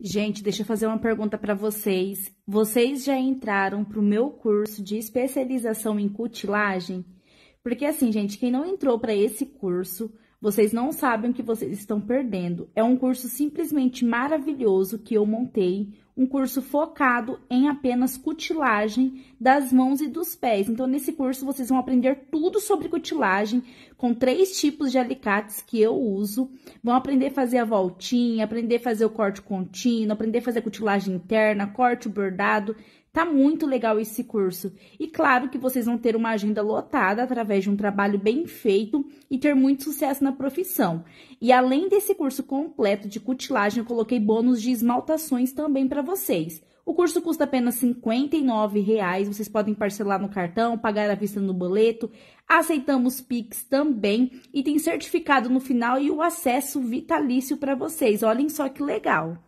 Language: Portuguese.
Gente, deixa eu fazer uma pergunta para vocês. Vocês já entraram para o meu curso de especialização em cutilagem? Porque assim, gente, quem não entrou para esse curso, vocês não sabem o que vocês estão perdendo. É um curso simplesmente maravilhoso que eu montei, um curso focado em apenas cutilagem das mãos e dos pés. Então, nesse curso, vocês vão aprender tudo sobre cutilagem, com três tipos de alicates que eu uso. Vão aprender a fazer a voltinha, aprender a fazer o corte contínuo, aprender a fazer a cutilagem interna, corte bordado. Tá muito legal esse curso. E claro que vocês vão ter uma agenda lotada através de um trabalho bem feito e ter muito sucesso na profissão. E além desse curso completo de cutilagem, eu coloquei bônus de esmaltações também para vocês. O curso custa apenas R$ 59,00, vocês podem parcelar no cartão, pagar à vista no boleto. Aceitamos Pix também e tem certificado no final e o acesso vitalício para vocês. Olhem só que legal!